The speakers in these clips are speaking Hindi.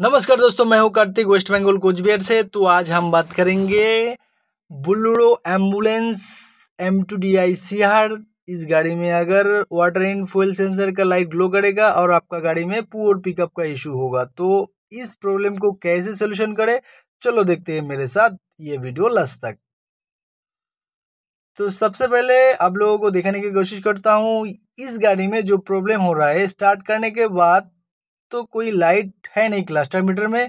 नमस्कार दोस्तों मैं हूं कार्तिक वेस्ट बंगाल कोचबिहार से तो आज हम बात करेंगे Bolero ambulance M two D I C R इस गाड़ी में अगर वाटर इन फ्यूल सेंसर का लाइट ग्लो करेगा और आपका गाड़ी में पुअर पिकअप का इशू होगा तो इस प्रॉब्लम को कैसे सोल्यूशन करें चलो देखते हैं मेरे साथ ये वीडियो लास्ट तक तो सबसे पहले आप लोगों को दिखाने की कोशिश करता हूँ इस गाड़ी में जो प्रॉब्लम हो रहा है स्टार्ट करने के बाद तो कोई लाइट है नहीं क्लस्टर मीटर में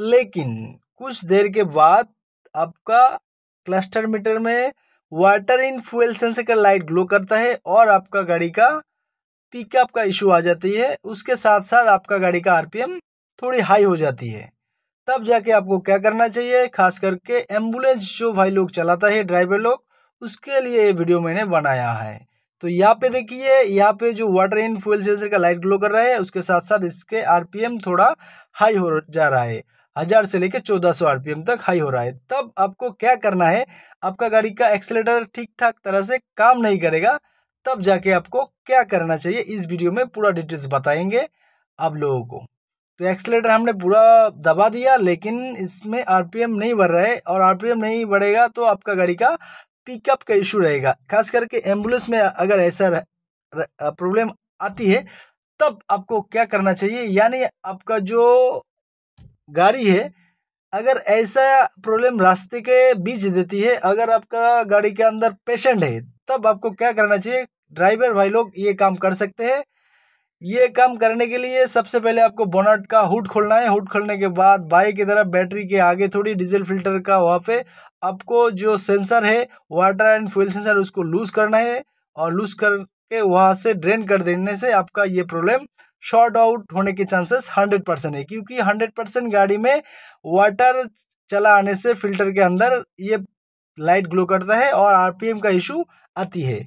लेकिन कुछ देर के बाद आपका क्लस्टर मीटर में वाटर इन फ्यूल सेंसर का लाइट ग्लो करता है और आपका गाड़ी का पिकअप का इशू आ जाती है उसके साथ साथ आपका गाड़ी का आरपीएम थोड़ी हाई हो जाती है तब जाके आपको क्या करना चाहिए खास करके एम्बुलेंस जो भाई लोग चलाता है ड्राइवर लोग उसके लिए ये वीडियो मैंने बनाया है तो यहाँ पे देखिए यहाँ पे जो वाटर इन फ्यूल सेंसर का लाइट ग्लो कर रहा है उसके साथ साथ इसके आरपीएम थोड़ा हाई हो जा रहा है हजार से लेकर चौदह सौ आरपीएम तक हाई हो रहा है तब आपको क्या करना है आपका गाड़ी का एक्सलेटर ठीक ठाक तरह से काम नहीं करेगा तब जाके आपको क्या करना चाहिए इस वीडियो में पूरा डिटेल्स बताएंगे आप लोगों को तो एक्सलेटर हमने पूरा दबा दिया लेकिन इसमें आरपीएम नहीं बढ़ रहा है और आरपीएम नहीं बढ़ेगा तो आपका गाड़ी का पिकअप का इशू रहेगा खास करके एम्बुलेंस में अगर ऐसा प्रॉब्लम आती है तब आपको क्या करना चाहिए यानी आपका जो गाड़ी है अगर ऐसा प्रॉब्लम रास्ते के बीच देती है अगर आपका गाड़ी के अंदर पेशेंट है तब आपको क्या करना चाहिए ड्राइवर भाई लोग ये काम कर सकते हैं ये काम करने के लिए सबसे पहले आपको बोनट का हुड खोलना है हुड खोलने के बाद बाइक की तरफ बैटरी के आगे थोड़ी डीजल फिल्टर का वहाँ पे आपको जो सेंसर है वाटर एंड फ्यूल सेंसर उसको लूज करना है और लूज करके वहाँ से ड्रेन कर देने से आपका ये प्रॉब्लम शॉर्ट आउट होने के चांसेस हंड्रेड परसेंट है क्योंकि हंड्रेड परसेंट गाड़ी में वाटर चला आने से फिल्टर के अंदर ये लाइट ग्लो करता है और आरपीएम का इशू आती है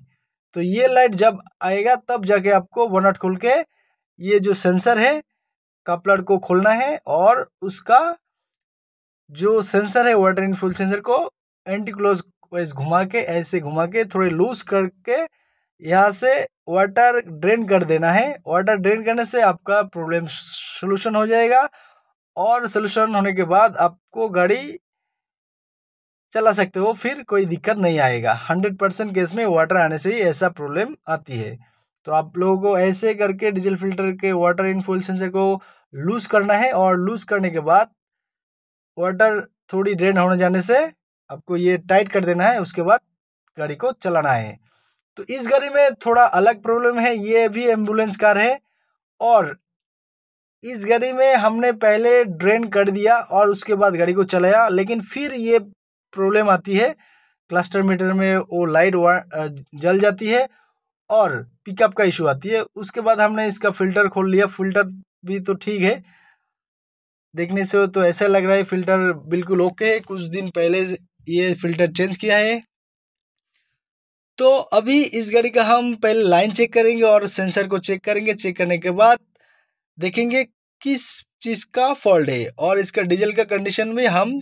तो ये लाइट जब आएगा तब जाके आपको वनट खोल के ये जो सेंसर है कपलर को खोलना है और उसका जो सेंसर है वाटर इन फ्यूल सेंसर को एंटी क्लोज वाइज घुमा के ऐसे घुमा के थोड़े लूज करके यहाँ से वाटर ड्रेन कर देना है वाटर ड्रेन करने से आपका प्रॉब्लम सोल्यूशन हो जाएगा और सोल्यूशन होने के बाद आपको गाड़ी चला सकते हो फिर कोई दिक्कत नहीं आएगा हंड्रेड परसेंट केस में वाटर आने से ही ऐसा प्रॉब्लम आती है तो आप लोगों को ऐसे करके डीजल फिल्टर के वाटर इन फ्यूल सेंसर को लूज़ करना है और लूज़ करने के बाद वाटर थोड़ी ड्रेन होने जाने से आपको ये टाइट कर देना है उसके बाद गाड़ी को चलाना है तो इस गाड़ी में थोड़ा अलग प्रॉब्लम है ये भी एम्बुलेंस कार है और इस गाड़ी में हमने पहले ड्रेन कर दिया और उसके बाद गाड़ी को चलाया लेकिन फिर ये प्रॉब्लम आती है क्लस्टर मीटर में वो लाइट जल जाती है और पिकअप का इशू आती है उसके बाद हमने इसका फिल्टर खोल लिया फिल्टर भी तो ठीक है देखने से तो ऐसा लग रहा है फ़िल्टर बिल्कुल ओके है कुछ दिन पहले ये फ़िल्टर चेंज किया है तो अभी इस गाड़ी का हम पहले लाइन चेक करेंगे और सेंसर को चेक करेंगे चेक करने के बाद देखेंगे किस चीज़ का फॉल्ट है और इसका डीजल का कंडीशन भी हम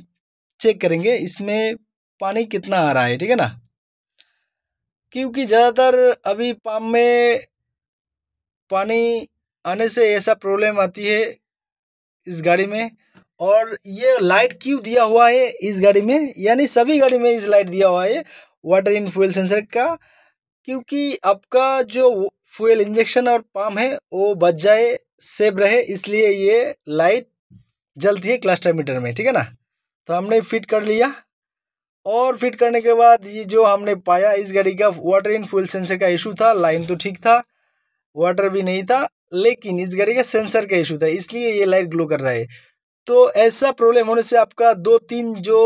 चेक करेंगे इसमें पानी कितना आ रहा है ठीक है ना क्योंकि ज़्यादातर अभी पाम में पानी आने से ऐसा प्रॉब्लम आती है इस गाड़ी में और ये लाइट क्यों दिया हुआ है इस गाड़ी में यानी सभी गाड़ी में इस लाइट दिया हुआ है वाटर इन फ्यूल सेंसर का क्योंकि आपका जो फ्यूल इंजेक्शन और पाम है वो बच जाए सेफ रहे इसलिए ये लाइट जलती है क्लस्टर मीटर में ठीक है ना तो हमने फिट कर लिया और फिट करने के बाद ये जो हमने पाया इस गाड़ी का वाटर इन फ्यूल सेंसर का इशू था लाइन तो ठीक था वाटर भी नहीं था लेकिन इस गाड़ी का सेंसर का इशू था इसलिए ये लाइट ग्लो कर रहा है तो ऐसा प्रॉब्लम होने से आपका दो तीन जो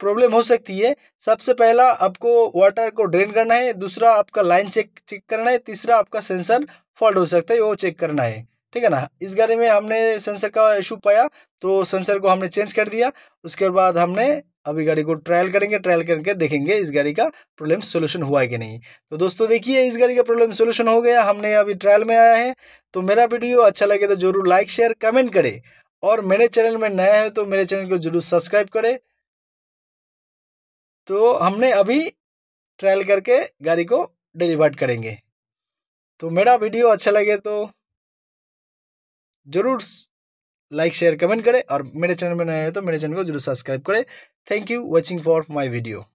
प्रॉब्लम हो सकती है सबसे पहला आपको वाटर को ड्रेन करना है दूसरा आपका लाइन चेक चेक करना है तीसरा आपका सेंसर फॉल्ट हो सकता है वो चेक करना है ठीक है ना इस गाड़ी में हमने सेंसर का इशू पाया तो सेंसर को हमने चेंज कर दिया उसके बाद हमने अभी गाड़ी को ट्रायल करेंगे ट्रायल करके देखेंगे इस गाड़ी का प्रॉब्लम सोल्यूशन हुआ है कि नहीं तो दोस्तों देखिए इस गाड़ी का प्रॉब्लम सोल्यूशन हो गया हमने अभी ट्रायल में आया है तो मेरा वीडियो अच्छा लगे तो जरूर लाइक शेयर कमेंट करे और मेरे चैनल में नया है तो मेरे चैनल को जरूर सब्सक्राइब करे तो हमने अभी ट्रायल करके गाड़ी को डिलीवर करेंगे तो मेरा वीडियो अच्छा लगे तो जरूर लाइक शेयर कमेंट करें और मेरे चैनल में नए हैं तो मेरे चैनल को जरूर सब्सक्राइब करें thank you watching for my video